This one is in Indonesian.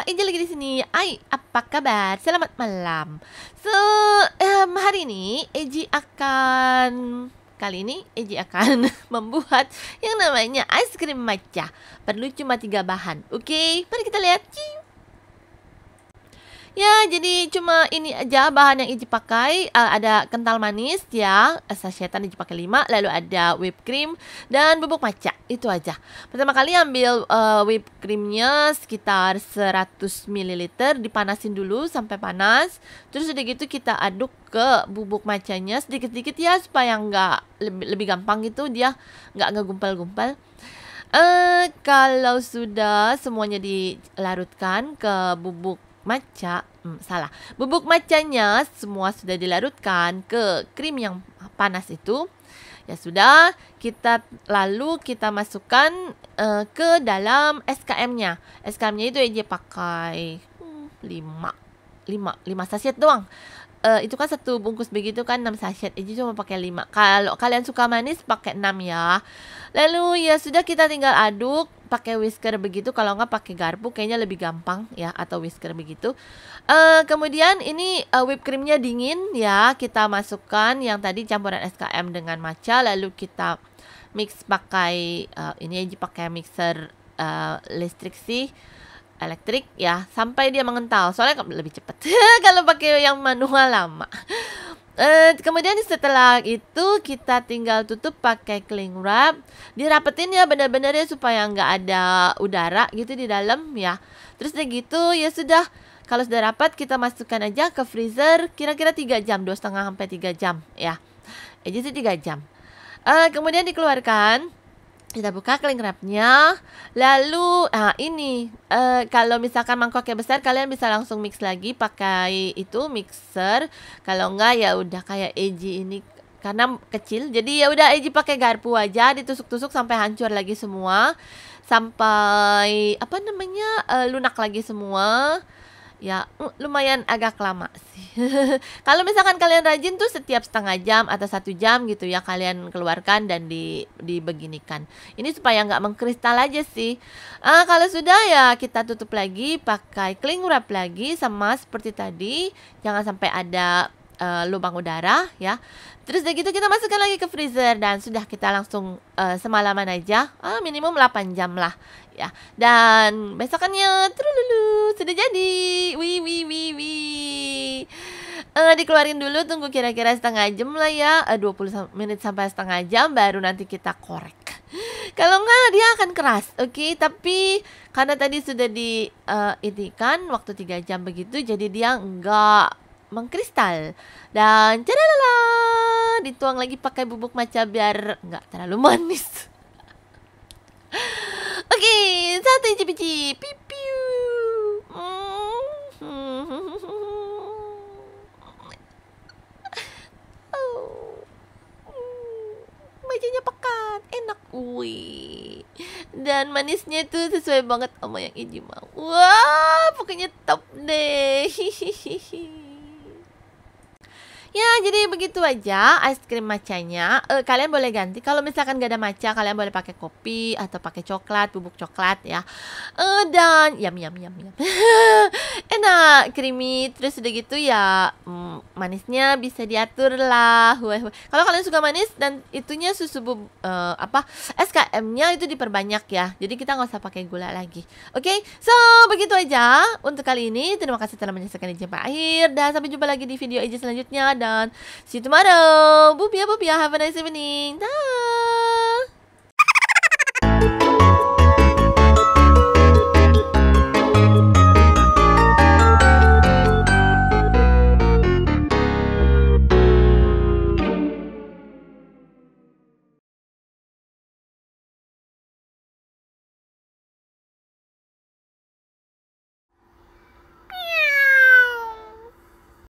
uh, Angel lagi di sini. Hai, apa kabar? Selamat malam. So, um, hari ini Eji akan kali ini Eji akan membuat yang namanya ice cream matcha. Perlu cuma tiga bahan. Oke, okay? mari kita lihat. Ciu. Ya, jadi cuma ini aja bahan yang Iji pakai. Uh, ada kental manis ya, eh, sachetan Iji pakai 5, lalu ada whipped cream dan bubuk maca. Itu aja. Pertama kali ambil uh, whipped creamnya sekitar 100 ml, dipanasin dulu sampai panas. Terus udah gitu kita aduk ke bubuk macanya sedikit-sedikit ya supaya nggak lebih, lebih gampang gitu dia nggak ngegumpal-gumpal. Uh, kalau sudah semuanya dilarutkan ke bubuk maca Hmm, salah. Bubuk macanya semua sudah dilarutkan ke krim yang panas itu. Ya sudah, kita lalu kita masukkan uh, ke dalam SKM-nya. SKM-nya itu aja pakai hmm, lima 5 5 5 sachet doang. Uh, itu kan satu bungkus begitu kan 6 sachet. Ini cuma pakai 5. Kalau kalian suka manis pakai 6 ya. Lalu ya sudah kita tinggal aduk pakai whisker begitu kalau nggak pakai garpu kayaknya lebih gampang ya atau whisker begitu uh, kemudian ini uh, whipped creamnya dingin ya kita masukkan yang tadi campuran SKM dengan maca lalu kita mix pakai uh, ini aja pakai mixer uh, listrik sih elektrik ya sampai dia mengental soalnya lebih cepat kalau pakai yang manual lama Uh, kemudian setelah itu kita tinggal tutup pakai cling wrap. Dirapetin ya benar-benar ya supaya nggak ada udara gitu di dalam ya. Terus udah gitu ya sudah kalau sudah rapat kita masukkan aja ke freezer kira-kira 3 jam, dua setengah sampai 3 jam ya. Aja sih 3 jam. Uh, kemudian dikeluarkan kita buka link wrapnya lalu ah ini uh, kalau misalkan mangkoknya besar kalian bisa langsung mix lagi pakai itu mixer kalau enggak ya udah kayak eji ini karena kecil jadi ya udah eji pakai garpu aja ditusuk-tusuk sampai hancur lagi semua sampai apa namanya uh, lunak lagi semua ya lumayan agak lama sih. kalau misalkan kalian rajin tuh setiap setengah jam atau satu jam gitu ya kalian keluarkan dan di dibeginikan. Ini supaya nggak mengkristal aja sih. Uh, kalau sudah ya kita tutup lagi pakai cling wrap lagi sama seperti tadi. Jangan sampai ada uh, lubang udara ya. Terus dari gitu kita masukkan lagi ke freezer dan sudah kita langsung uh, semalaman aja. Uh, minimum 8 jam lah ya. Dan besokannya terlalu sudah jadi. Wi wi wi wi. Uh, eh, dikeluarin dulu tunggu kira-kira setengah jam lah ya eh, uh, 20 menit sampai setengah jam baru nanti kita korek kalau enggak dia akan keras oke okay? tapi karena tadi sudah di uh, waktu 3 jam begitu jadi dia enggak mengkristal dan cadalala dituang lagi pakai bubuk maca biar enggak terlalu manis Biji biji pipiu. Mejanya mm-hmm. oh. pekat, enak. Wih. Dan manisnya tuh sesuai banget sama yang Iji mau. Wah, pokoknya top deh. Hihihi. Ya jadi begitu aja ice cream macanya Uh, Kalian boleh ganti Kalau misalkan gak ada maca Kalian boleh pakai kopi Atau pakai coklat Bubuk coklat ya Uh, Dan yum yum yum, yum. Enak creamy Terus udah gitu ya um, manisnya bisa diatur lah. Kalau kalian suka manis dan itunya susu bu, uh, eh, apa SKM-nya itu diperbanyak ya. Jadi kita nggak usah pakai gula lagi. Oke, okay? so begitu aja untuk kali ini. Terima kasih telah menyaksikan di jumpa akhir dan sampai jumpa lagi di video aja selanjutnya dan see you tomorrow. Bubia bubia have a nice evening. Bye.